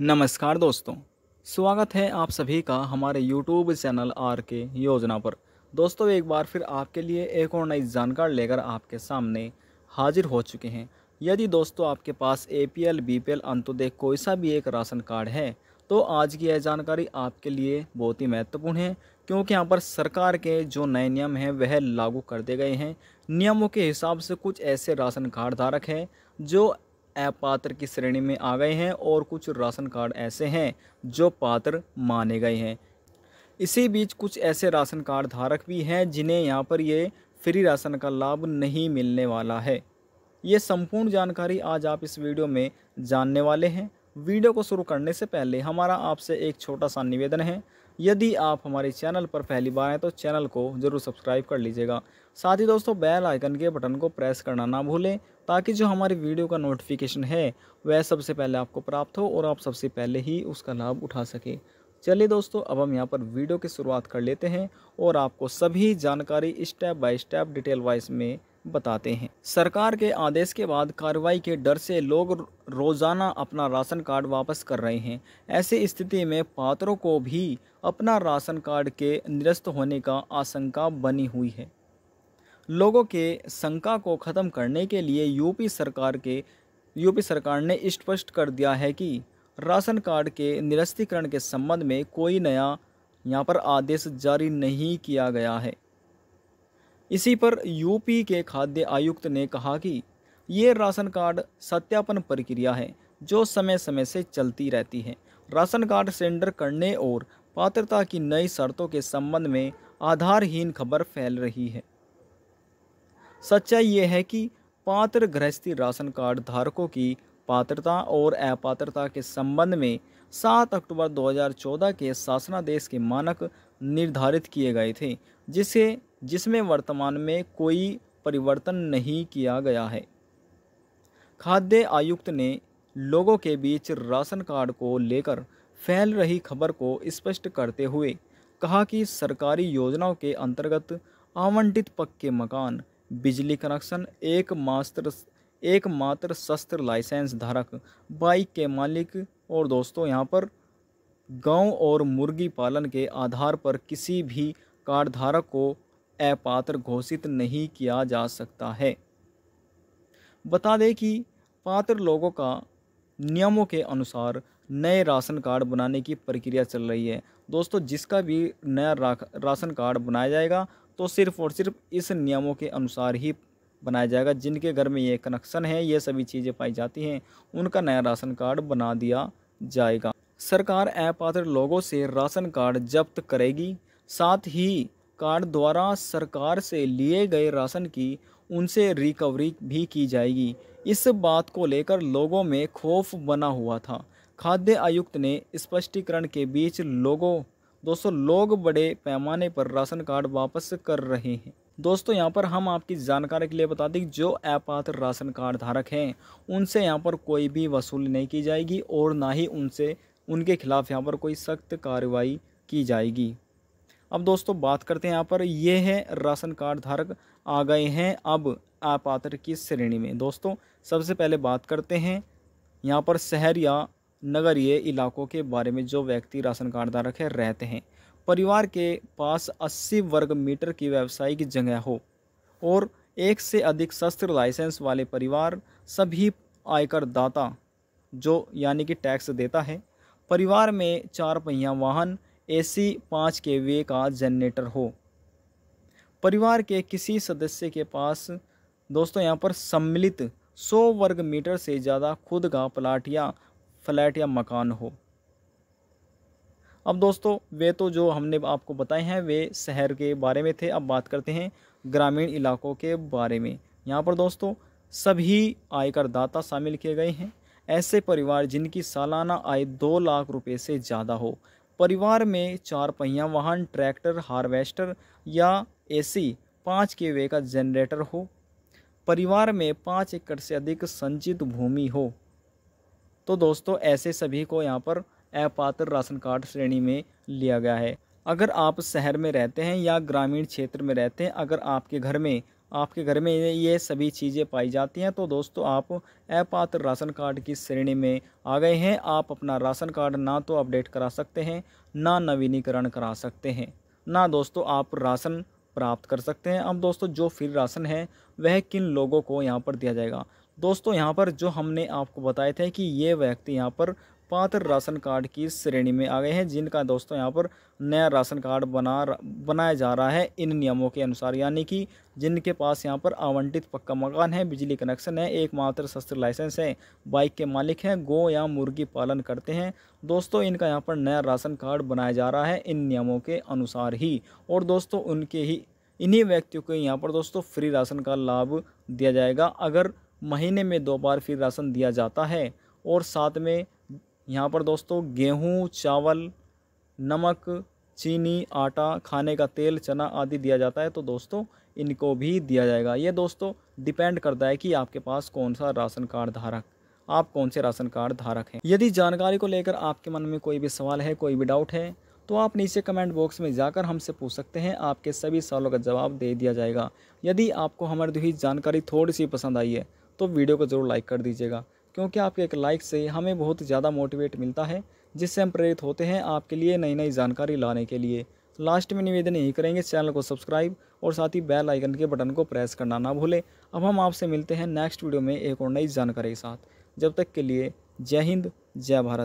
नमस्कार दोस्तों स्वागत है आप सभी का हमारे यूट्यूब चैनल आर के योजना पर दोस्तों एक बार फिर आपके लिए एक और नई जानकारी लेकर आपके सामने हाजिर हो चुके हैं यदि दोस्तों आपके पास A P L B P L Antyodaya कोई सा भी एक राशन कार्ड है तो आज की यह जानकारी आपके लिए बहुत ही महत्वपूर्ण है क्योंकि यहाँ पर सरकार के जो नए नियम हैं वह लागू कर दिए गए हैं नियमों के हिसाब से कुछ ऐसे राशन कार्ड धारक हैं जो अपात्र की श्रेणी में आ गए हैं और कुछ राशन कार्ड ऐसे हैं जो पात्र माने गए हैं इसी बीच कुछ ऐसे राशन कार्ड धारक भी हैं जिन्हें यहाँ पर ये फ्री राशन का लाभ नहीं मिलने वाला है ये संपूर्ण जानकारी आज आप इस वीडियो में जानने वाले हैं वीडियो को शुरू करने से पहले हमारा आपसे एक छोटा सा निवेदन है यदि आप हमारे चैनल पर पहली बार हैं तो चैनल को जरूर सब्सक्राइब कर लीजिएगा साथ ही दोस्तों बेल आइकन के बटन को प्रेस करना ना भूलें ताकि जो हमारे वीडियो का नोटिफिकेशन है वह सबसे पहले आपको प्राप्त हो और आप सबसे पहले ही उसका लाभ उठा सकें चलिए दोस्तों अब हम यहाँ पर वीडियो की शुरुआत कर लेते हैं और आपको सभी जानकारी step by step detail wise में बताते हैं सरकार के आदेश के बाद कार्रवाई के डर से लोग रोज़ाना अपना राशन कार्ड वापस कर रहे हैं ऐसी स्थिति में पात्रों को भी अपना राशन कार्ड के निरस्त होने का आशंका बनी हुई है लोगों के शंका को ख़त्म करने के लिए यूपी सरकार के यूपी सरकार ने स्पष्ट कर दिया है कि राशन कार्ड के निरस्तीकरण के संबंध में कोई नया यहाँ पर आदेश जारी नहीं किया गया है इसी पर यूपी के खाद्य आयुक्त ने कहा कि ये राशन कार्ड सत्यापन प्रक्रिया है जो समय समय से चलती रहती है राशन कार्ड सेंडर करने और पात्रता की नई शर्तों के संबंध में आधारहीन खबर फैल रही है सच्चाई ये है कि पात्र गृहस्थी राशन कार्ड धारकों की पात्रता और अपात्रता के संबंध में 7 अक्टूबर 2014 के शासनादेश के मानक निर्धारित किए गए थे जिसे जिसमें वर्तमान में कोई परिवर्तन नहीं किया गया है खाद्य आयुक्त ने लोगों के बीच राशन कार्ड को लेकर फैल रही खबर को स्पष्ट करते हुए कहा कि सरकारी योजनाओं के अंतर्गत आवंटित पक्के मकान बिजली कनेक्शन एक मास्टर एकमात्र शस्त्र लाइसेंस धारक बाइक के मालिक और दोस्तों यहाँ पर गांव और मुर्गी पालन के आधार पर किसी भी कार्ड धारक को अपात्र घोषित नहीं किया जा सकता है बता दें कि पात्र लोगों का नियमों के अनुसार नए राशन कार्ड बनाने की प्रक्रिया चल रही है दोस्तों जिसका भी नया राशन कार्ड बनाया जाएगा तो सिर्फ और सिर्फ इस नियमों के अनुसार ही बनाया जाएगा जिनके घर में ये कनेक्शन है ये सभी चीज़ें पाई जाती हैं उनका नया राशन कार्ड बना दिया जाएगा सरकार अपात्र लोगों से राशन कार्ड जब्त करेगी साथ ही कार्ड द्वारा सरकार से लिए गए राशन की उनसे रिकवरी भी की जाएगी इस बात को लेकर लोगों में खौफ बना हुआ था खाद्य आयुक्त ने स्पष्टीकरण के बीच लोगों दोस्तों लोग बड़े पैमाने पर राशन कार्ड वापस कर रहे हैं दोस्तों यहाँ पर हम आपकी जानकारी के लिए बता दें जो अपात्र राशन कार्ड धारक हैं उनसे यहाँ पर कोई भी वसूली नहीं की जाएगी और ना ही उनसे उनके खिलाफ यहाँ पर कोई सख्त कार्रवाई की जाएगी अब दोस्तों बात करते हैं यहाँ पर ये है राशन कार्ड धारक आ गए हैं अब अपात्र की श्रेणी में दोस्तों सबसे पहले बात करते हैं यहाँ पर शहर या नगरीय इलाकों के बारे में जो व्यक्ति राशन कार्ड धारक है रहते हैं परिवार के पास 80 वर्ग मीटर की व्यवसायिक जगह हो और एक से अधिक शस्त्र लाइसेंस वाले परिवार सभी आयकर दाता जो यानी कि टैक्स देता है परिवार में चार पहिया वाहन एसी पाँच के वे का जनरेटर हो परिवार के किसी सदस्य के पास दोस्तों यहाँ पर सम्मिलित 100 वर्ग मीटर से ज़्यादा खुद का प्लाट या फ्लैट या मकान हो अब दोस्तों वे तो जो हमने आपको बताए हैं वे शहर के बारे में थे अब बात करते हैं ग्रामीण इलाकों के बारे में यहाँ पर दोस्तों सभी आयकर दाता शामिल किए गए हैं ऐसे परिवार जिनकी सालाना आय दो लाख रुपए से ज़्यादा हो परिवार में चार पहिया वाहन ट्रैक्टर हार्वेस्टर या एसी पाँच के वे का जनरेटर हो परिवार में पाँच एकड़ से अधिक संचित भूमि हो तो दोस्तों ऐसे सभी को यहाँ पर अपात्र राशन कार्ड श्रेणी में लिया गया है अगर आप शहर में रहते हैं या ग्रामीण क्षेत्र में रहते हैं अगर आपके घर में आपके घर में ये सभी चीज़ें पाई जाती हैं तो दोस्तों आप अपात्र राशन कार्ड की श्रेणी में आ गए हैं आप अपना राशन कार्ड ना तो अपडेट करा सकते हैं ना नवीनीकरण करा सकते हैं ना दोस्तों आप राशन प्राप्त कर सकते हैं अब दोस्तों जो फ्री राशन है वह किन लोगों को यहाँ पर दिया जाएगा दोस्तों यहाँ पर जो हमने आपको बताए थे कि ये व्यक्ति यहाँ पर पात्र राशन कार्ड की श्रेणी में आ गए हैं जिनका दोस्तों यहाँ पर नया राशन कार्ड बना बनाया जा रहा है इन नियमों के अनुसार यानी कि जिनके पास यहाँ पर आवंटित पक्का मकान है बिजली कनेक्शन है एकमात्र शस्त्र लाइसेंस है बाइक के मालिक हैं गो या मुर्गी पालन करते हैं दोस्तों इनका यहाँ पर नया राशन कार्ड बनाया जा रहा है इन नियमों के अनुसार ही और दोस्तों उनके ही इन्हीं व्यक्तियों को यहाँ पर दोस्तों फ्री राशन का लाभ दिया जाएगा अगर महीने में दो बार फ्री राशन दिया जाता है और साथ में यहाँ पर दोस्तों गेहूँ चावल नमक चीनी आटा खाने का तेल चना आदि दिया जाता है तो दोस्तों इनको भी दिया जाएगा ये दोस्तों डिपेंड करता है कि आपके पास कौन सा राशन कार्ड धारक आप कौन से राशन कार्ड धारक हैं यदि जानकारी को लेकर आपके मन में कोई भी सवाल है कोई भी डाउट है तो आप नीचे कमेंट बॉक्स में जाकर हमसे पूछ सकते हैं आपके सभी सवालों का जवाब दे दिया जाएगा यदि आपको हमारी जानकारी थोड़ी सी पसंद आई है तो वीडियो को ज़रूर लाइक कर दीजिएगा क्योंकि आपके एक लाइक से हमें बहुत ज़्यादा मोटिवेट मिलता है जिससे हम प्रेरित होते हैं आपके लिए नई नई जानकारी लाने के लिए लास्ट में निवेदन यही करेंगे चैनल को सब्सक्राइब और साथ ही बेल आइकन के बटन को प्रेस करना ना भूलें अब हम आपसे मिलते हैं नेक्स्ट वीडियो में एक और नई जानकारी के साथ जब तक के लिए जय हिंद जय भारत